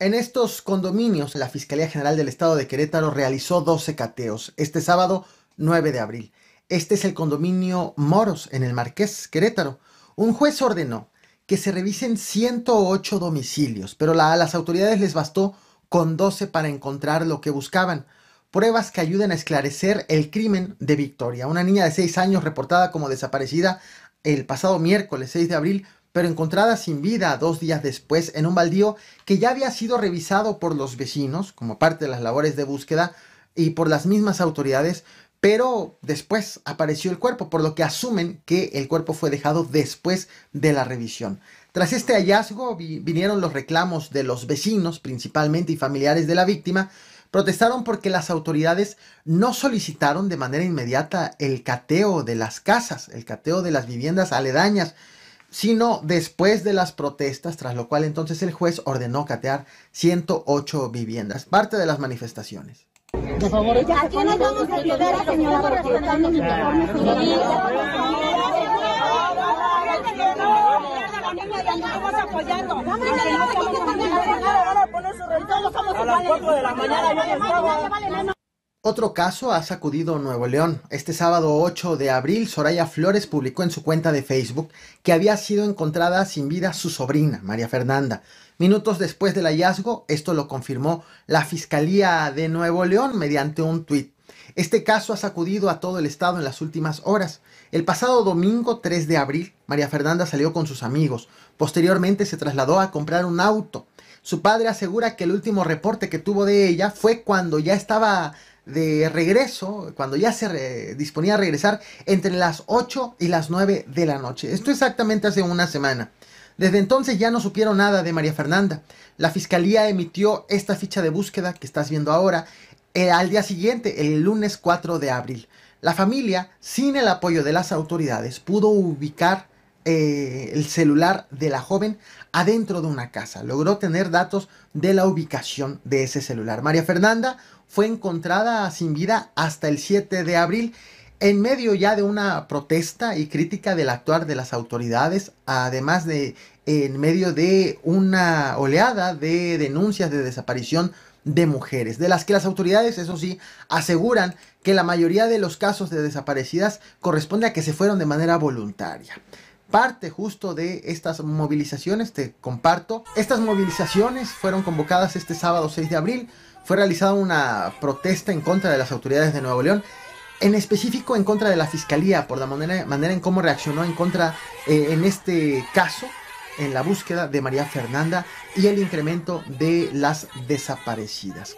En estos condominios, la Fiscalía General del Estado de Querétaro realizó 12 cateos este sábado 9 de abril. Este es el condominio Moros en el Marqués, Querétaro. Un juez ordenó que se revisen 108 domicilios, pero a las autoridades les bastó con 12 para encontrar lo que buscaban. Pruebas que ayuden a esclarecer el crimen de Victoria, una niña de 6 años reportada como desaparecida el pasado miércoles 6 de abril pero encontrada sin vida dos días después en un baldío que ya había sido revisado por los vecinos como parte de las labores de búsqueda y por las mismas autoridades, pero después apareció el cuerpo, por lo que asumen que el cuerpo fue dejado después de la revisión. Tras este hallazgo vinieron los reclamos de los vecinos, principalmente y familiares de la víctima, protestaron porque las autoridades no solicitaron de manera inmediata el cateo de las casas, el cateo de las viviendas aledañas, sino después de las protestas, tras lo cual entonces el juez ordenó catear 108 viviendas, parte de las manifestaciones. Otro caso ha sacudido Nuevo León. Este sábado 8 de abril, Soraya Flores publicó en su cuenta de Facebook que había sido encontrada sin vida su sobrina, María Fernanda. Minutos después del hallazgo, esto lo confirmó la Fiscalía de Nuevo León mediante un tuit. Este caso ha sacudido a todo el estado en las últimas horas. El pasado domingo 3 de abril, María Fernanda salió con sus amigos. Posteriormente se trasladó a comprar un auto. Su padre asegura que el último reporte que tuvo de ella fue cuando ya estaba de regreso, cuando ya se disponía a regresar, entre las 8 y las 9 de la noche. Esto exactamente hace una semana. Desde entonces ya no supieron nada de María Fernanda. La fiscalía emitió esta ficha de búsqueda que estás viendo ahora eh, al día siguiente, el lunes 4 de abril. La familia, sin el apoyo de las autoridades, pudo ubicar eh, el celular de la joven adentro de una casa. Logró tener datos de la ubicación de ese celular. María Fernanda fue encontrada sin vida hasta el 7 de abril en medio ya de una protesta y crítica del actuar de las autoridades, además de en medio de una oleada de denuncias de desaparición de mujeres, de las que las autoridades, eso sí, aseguran que la mayoría de los casos de desaparecidas corresponde a que se fueron de manera voluntaria parte justo de estas movilizaciones, te comparto. Estas movilizaciones fueron convocadas este sábado 6 de abril. Fue realizada una protesta en contra de las autoridades de Nuevo León, en específico en contra de la Fiscalía, por la manera, en cómo reaccionó en contra, eh, en este caso, en la búsqueda de María Fernanda y el incremento de las desaparecidas.